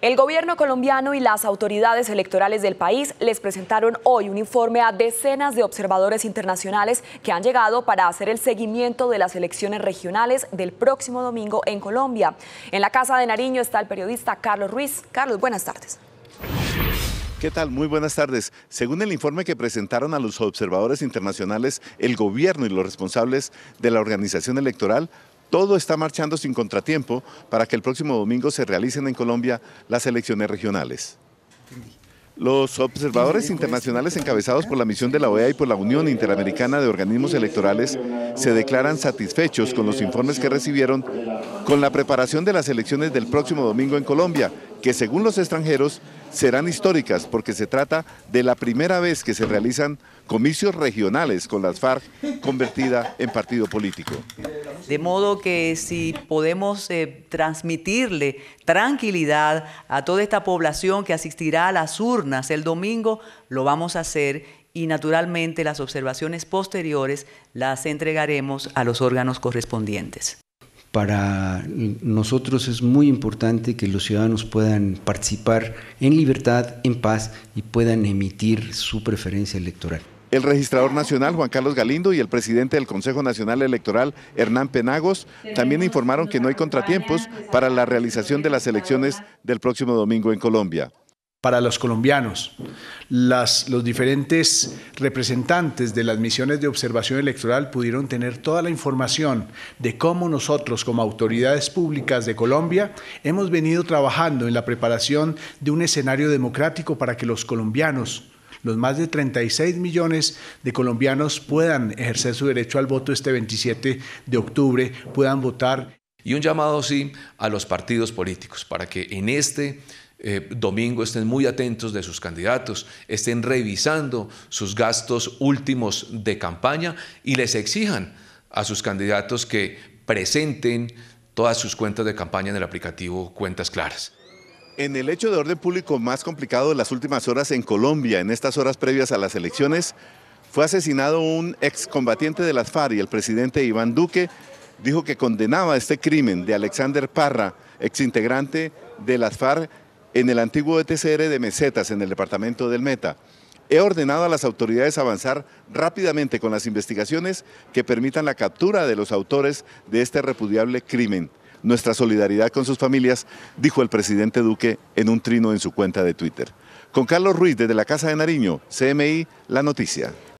El gobierno colombiano y las autoridades electorales del país les presentaron hoy un informe a decenas de observadores internacionales que han llegado para hacer el seguimiento de las elecciones regionales del próximo domingo en Colombia. En la Casa de Nariño está el periodista Carlos Ruiz. Carlos, buenas tardes. ¿Qué tal? Muy buenas tardes. Según el informe que presentaron a los observadores internacionales, el gobierno y los responsables de la organización electoral todo está marchando sin contratiempo para que el próximo domingo se realicen en Colombia las elecciones regionales. Los observadores internacionales encabezados por la misión de la OEA y por la Unión Interamericana de Organismos Electorales se declaran satisfechos con los informes que recibieron con la preparación de las elecciones del próximo domingo en Colombia, que según los extranjeros serán históricas porque se trata de la primera vez que se realizan comicios regionales con las FARC convertida en partido político. De modo que si podemos eh, transmitirle tranquilidad a toda esta población que asistirá a las urnas el domingo, lo vamos a hacer y naturalmente las observaciones posteriores las entregaremos a los órganos correspondientes. Para nosotros es muy importante que los ciudadanos puedan participar en libertad, en paz y puedan emitir su preferencia electoral el registrador nacional Juan Carlos Galindo y el presidente del Consejo Nacional Electoral Hernán Penagos también informaron que no hay contratiempos para la realización de las elecciones del próximo domingo en Colombia. Para los colombianos, los diferentes representantes de las misiones de observación electoral pudieron tener toda la información de cómo nosotros como autoridades públicas de Colombia hemos venido trabajando en la preparación de un escenario democrático para que los colombianos los más de 36 millones de colombianos puedan ejercer su derecho al voto este 27 de octubre, puedan votar. Y un llamado, sí, a los partidos políticos para que en este eh, domingo estén muy atentos de sus candidatos, estén revisando sus gastos últimos de campaña y les exijan a sus candidatos que presenten todas sus cuentas de campaña en el aplicativo Cuentas Claras. En el hecho de orden público más complicado de las últimas horas en Colombia, en estas horas previas a las elecciones, fue asesinado un excombatiente de las FARC y el presidente Iván Duque dijo que condenaba este crimen de Alexander Parra, exintegrante de las FARC en el antiguo ETCR de Mesetas, en el departamento del Meta. He ordenado a las autoridades avanzar rápidamente con las investigaciones que permitan la captura de los autores de este repudiable crimen nuestra solidaridad con sus familias, dijo el presidente Duque en un trino en su cuenta de Twitter. Con Carlos Ruiz desde la Casa de Nariño, CMI, La Noticia.